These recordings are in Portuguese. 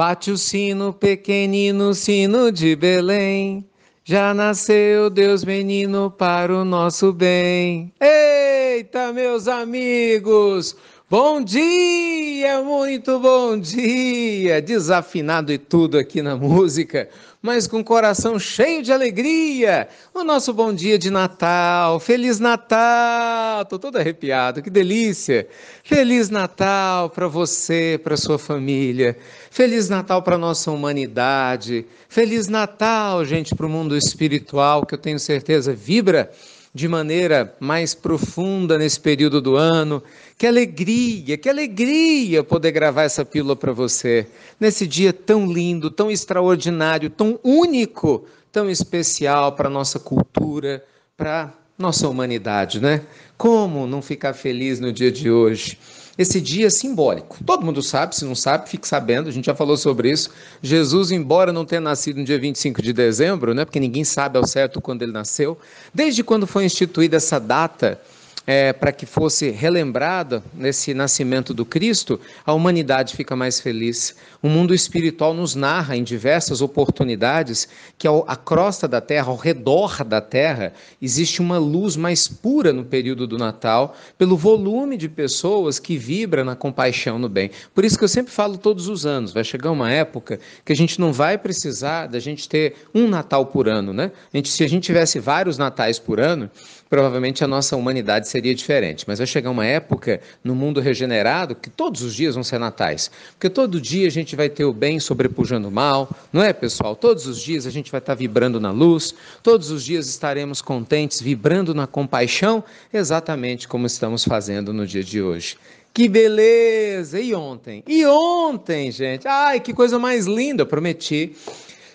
Bate o sino, pequenino sino de Belém. Já nasceu Deus menino para o nosso bem. Eita, meus amigos! Bom dia, muito bom dia! Desafinado e tudo aqui na música, mas com coração cheio de alegria. O nosso bom dia de Natal. Feliz Natal! Tô todo arrepiado, que delícia! Feliz Natal para você, para sua família. Feliz Natal para nossa humanidade. Feliz Natal, gente, para o mundo espiritual que eu tenho certeza vibra de maneira mais profunda nesse período do ano. Que alegria, que alegria poder gravar essa pílula para você nesse dia tão lindo, tão extraordinário, tão único, tão especial para nossa cultura, para nossa humanidade, né? Como não ficar feliz no dia de hoje? esse dia simbólico. Todo mundo sabe, se não sabe, fique sabendo, a gente já falou sobre isso. Jesus, embora não tenha nascido no dia 25 de dezembro, né, porque ninguém sabe ao certo quando ele nasceu, desde quando foi instituída essa data é, para que fosse relembrada nesse nascimento do Cristo, a humanidade fica mais feliz. O mundo espiritual nos narra em diversas oportunidades que ao, a crosta da terra, ao redor da terra, existe uma luz mais pura no período do Natal, pelo volume de pessoas que vibra na compaixão no bem. Por isso que eu sempre falo todos os anos, vai chegar uma época que a gente não vai precisar da gente ter um Natal por ano, né? A gente, se a gente tivesse vários Natais por ano, provavelmente a nossa humanidade seria diferente, mas vai chegar uma época no mundo regenerado que todos os dias vão ser natais, porque todo dia a gente vai ter o bem sobrepujando o mal, não é, pessoal? Todos os dias a gente vai estar vibrando na luz, todos os dias estaremos contentes, vibrando na compaixão, exatamente como estamos fazendo no dia de hoje. Que beleza! E ontem? E ontem, gente? Ai, que coisa mais linda! Eu prometi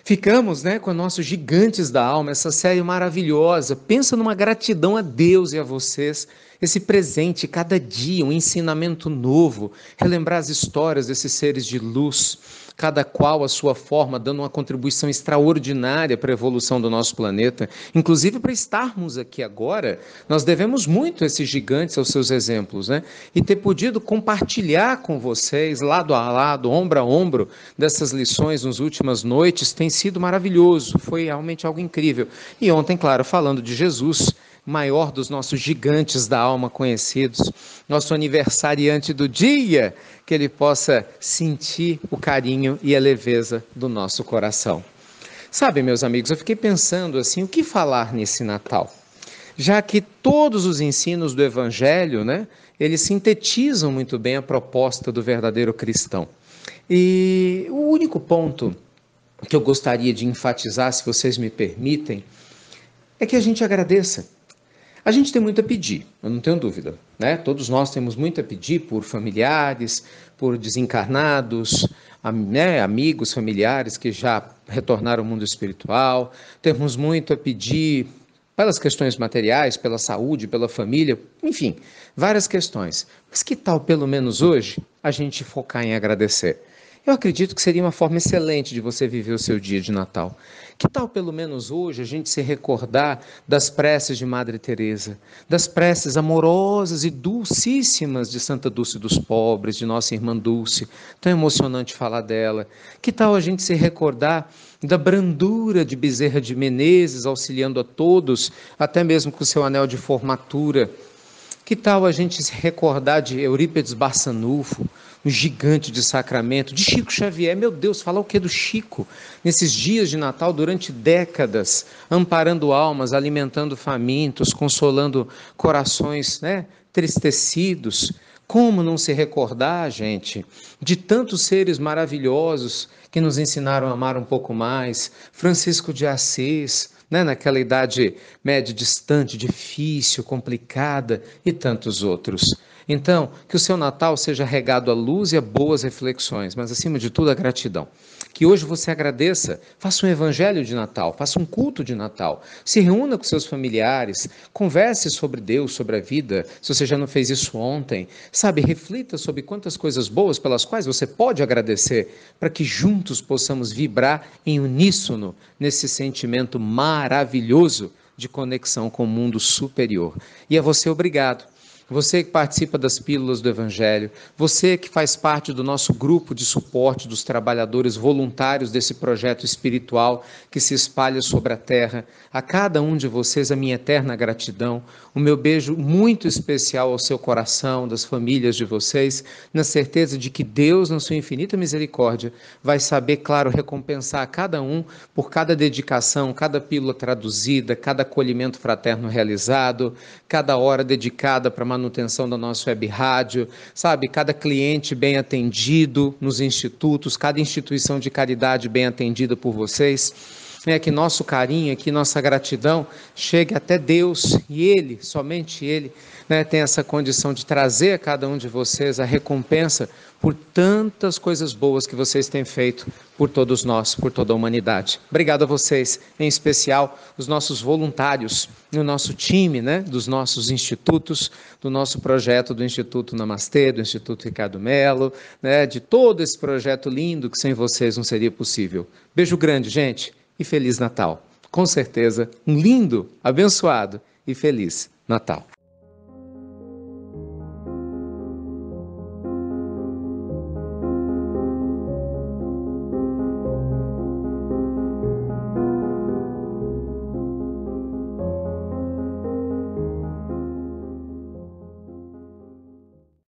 Ficamos né, com nossos Gigantes da Alma, essa série maravilhosa. Pensa numa gratidão a Deus e a vocês esse presente, cada dia, um ensinamento novo, relembrar as histórias desses seres de luz, cada qual a sua forma, dando uma contribuição extraordinária para a evolução do nosso planeta. Inclusive, para estarmos aqui agora, nós devemos muito a esses gigantes, aos seus exemplos, né? E ter podido compartilhar com vocês, lado a lado, ombro a ombro, dessas lições nas últimas noites, tem sido maravilhoso, foi realmente algo incrível. E ontem, claro, falando de Jesus maior dos nossos gigantes da alma conhecidos, nosso aniversariante do dia, que ele possa sentir o carinho e a leveza do nosso coração. Sabe, meus amigos, eu fiquei pensando assim, o que falar nesse Natal? Já que todos os ensinos do evangelho, né, eles sintetizam muito bem a proposta do verdadeiro cristão. E o único ponto que eu gostaria de enfatizar, se vocês me permitem, é que a gente agradeça. A gente tem muito a pedir, eu não tenho dúvida. Né? Todos nós temos muito a pedir por familiares, por desencarnados, né, amigos, familiares que já retornaram ao mundo espiritual. Temos muito a pedir pelas questões materiais, pela saúde, pela família, enfim, várias questões. Mas que tal, pelo menos hoje, a gente focar em agradecer? Eu acredito que seria uma forma excelente de você viver o seu dia de Natal. Que tal pelo menos hoje a gente se recordar das preces de Madre Teresa, das preces amorosas e dulcíssimas de Santa Dulce dos Pobres, de nossa irmã Dulce. Tão emocionante falar dela. Que tal a gente se recordar da brandura de Bezerra de Menezes auxiliando a todos, até mesmo com seu anel de formatura que tal a gente se recordar de Eurípedes Barçanufo, um gigante de Sacramento, de Chico Xavier? Meu Deus, falar o que do Chico? Nesses dias de Natal, durante décadas, amparando almas, alimentando famintos, consolando corações né, tristecidos. Como não se recordar, gente, de tantos seres maravilhosos que nos ensinaram a amar um pouco mais, Francisco de Assis, né, naquela idade média distante, difícil, complicada e tantos outros. Então, que o seu Natal seja regado à luz e a boas reflexões, mas acima de tudo a gratidão. Que hoje você agradeça, faça um evangelho de Natal, faça um culto de Natal, se reúna com seus familiares, converse sobre Deus, sobre a vida, se você já não fez isso ontem, sabe, reflita sobre quantas coisas boas pelas quais você pode agradecer, para que juntos juntos possamos vibrar em uníssono nesse sentimento maravilhoso de conexão com o mundo superior. E a você, obrigado você que participa das pílulas do Evangelho, você que faz parte do nosso grupo de suporte dos trabalhadores voluntários desse projeto espiritual que se espalha sobre a terra, a cada um de vocês a minha eterna gratidão, o meu beijo muito especial ao seu coração, das famílias de vocês, na certeza de que Deus, na sua infinita misericórdia, vai saber, claro, recompensar a cada um por cada dedicação, cada pílula traduzida, cada acolhimento fraterno realizado, cada hora dedicada para manutenção da nossa web rádio, sabe? Cada cliente bem atendido nos institutos, cada instituição de caridade bem atendida por vocês né, que nosso carinho, que nossa gratidão chegue até Deus e Ele, somente Ele, né, tem essa condição de trazer a cada um de vocês a recompensa por tantas coisas boas que vocês têm feito por todos nós, por toda a humanidade. Obrigado a vocês, em especial os nossos voluntários, o nosso time, né, dos nossos institutos, do nosso projeto do Instituto Namastê, do Instituto Ricardo Melo, né, de todo esse projeto lindo que sem vocês não seria possível. Beijo grande, gente e Feliz Natal. Com certeza, um lindo, abençoado e feliz Natal.